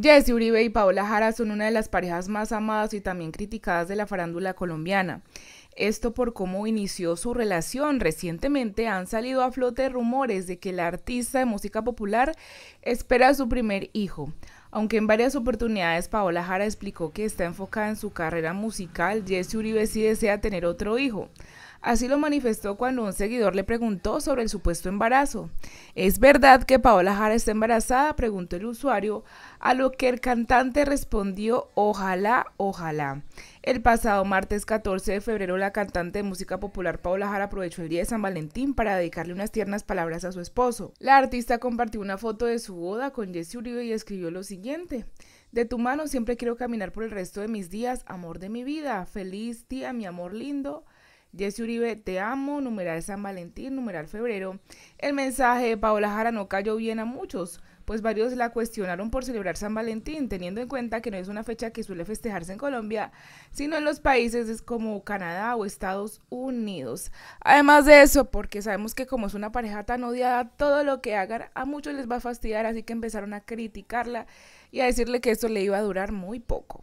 Jesse Uribe y Paola Jara son una de las parejas más amadas y también criticadas de la farándula colombiana. Esto por cómo inició su relación. Recientemente han salido a flote rumores de que la artista de música popular espera a su primer hijo. Aunque en varias oportunidades Paola Jara explicó que está enfocada en su carrera musical, Jesse Uribe sí desea tener otro hijo. Así lo manifestó cuando un seguidor le preguntó sobre el supuesto embarazo. ¿Es verdad que Paola Jara está embarazada? preguntó el usuario, a lo que el cantante respondió, ojalá, ojalá. El pasado martes 14 de febrero, la cantante de música popular Paola Jara aprovechó el día de San Valentín para dedicarle unas tiernas palabras a su esposo. La artista compartió una foto de su boda con Jesse Uribe y escribió lo siguiente. De tu mano siempre quiero caminar por el resto de mis días, amor de mi vida. Feliz día, mi amor lindo. Jesse Uribe, te amo, numeral San Valentín, numeral febrero. El mensaje de Paola Jara no cayó bien a muchos, pues varios la cuestionaron por celebrar San Valentín, teniendo en cuenta que no es una fecha que suele festejarse en Colombia, sino en los países como Canadá o Estados Unidos. Además de eso, porque sabemos que como es una pareja tan odiada, todo lo que hagan a muchos les va a fastidiar, así que empezaron a criticarla y a decirle que esto le iba a durar muy poco.